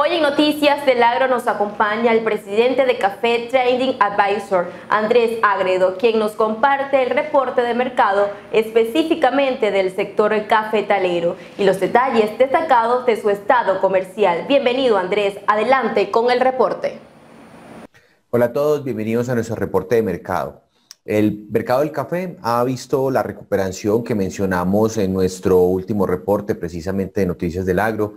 Hoy en Noticias del Agro nos acompaña el presidente de Café Trading Advisor, Andrés Agredo, quien nos comparte el reporte de mercado específicamente del sector cafetalero y los detalles destacados de su estado comercial. Bienvenido Andrés, adelante con el reporte. Hola a todos, bienvenidos a nuestro reporte de mercado. El mercado del café ha visto la recuperación que mencionamos en nuestro último reporte precisamente de Noticias del Agro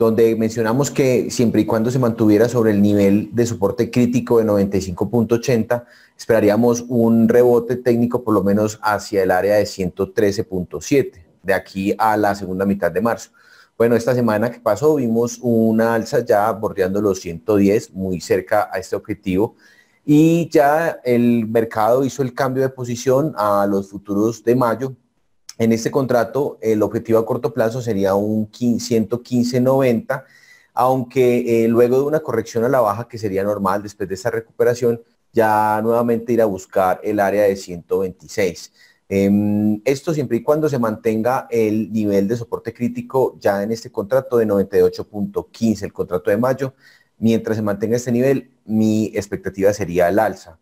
donde mencionamos que siempre y cuando se mantuviera sobre el nivel de soporte crítico de 95.80, esperaríamos un rebote técnico por lo menos hacia el área de 113.7 de aquí a la segunda mitad de marzo. Bueno, esta semana que pasó vimos una alza ya bordeando los 110, muy cerca a este objetivo. Y ya el mercado hizo el cambio de posición a los futuros de mayo, en este contrato, el objetivo a corto plazo sería un 115.90, aunque eh, luego de una corrección a la baja que sería normal después de esa recuperación, ya nuevamente ir a buscar el área de 126. Em, esto siempre y cuando se mantenga el nivel de soporte crítico ya en este contrato de 98.15, el contrato de mayo, mientras se mantenga este nivel, mi expectativa sería el alza.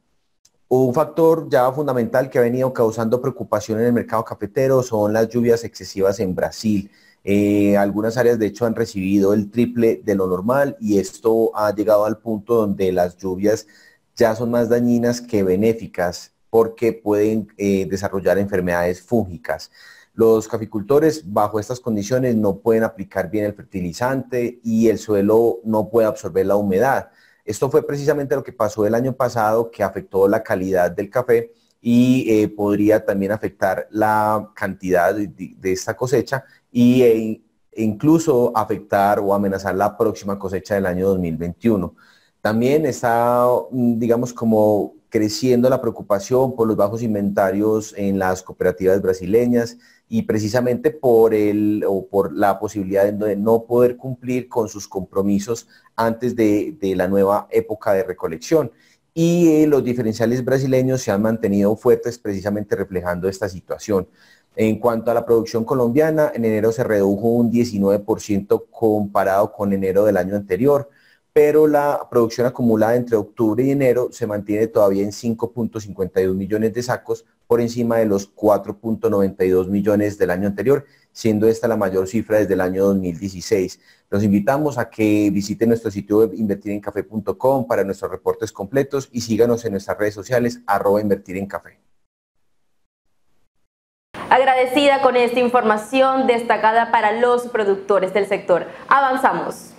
Un factor ya fundamental que ha venido causando preocupación en el mercado cafetero son las lluvias excesivas en Brasil. Eh, algunas áreas de hecho han recibido el triple de lo normal y esto ha llegado al punto donde las lluvias ya son más dañinas que benéficas porque pueden eh, desarrollar enfermedades fúngicas. Los caficultores bajo estas condiciones no pueden aplicar bien el fertilizante y el suelo no puede absorber la humedad. Esto fue precisamente lo que pasó el año pasado, que afectó la calidad del café y eh, podría también afectar la cantidad de, esta cosecha y eh, e incluso afectar o amenazar la próxima cosecha del año 2021. También está, mm, digamos, como creciendo la preocupación por los bajos inventarios en las cooperativas brasileñas y precisamente por, el, o por la posibilidad de no poder cumplir con sus compromisos antes de, la nueva época de recolección. Y eh, los diferenciales brasileños se han mantenido fuertes precisamente reflejando esta situación. En cuanto a la producción colombiana, en enero se redujo un 19% comparado con enero del año anterior pero la producción acumulada entre octubre y enero se mantiene todavía en 5.52 millones de sacos por encima de los 4.92 millones del año anterior, siendo esta la mayor cifra desde el año 2016. Los invitamos a que visiten nuestro sitio web invertirencafé.com para nuestros reportes completos y síganos en nuestras redes sociales arroba invertir Agradecida con esta información destacada para los productores del sector. Avanzamos.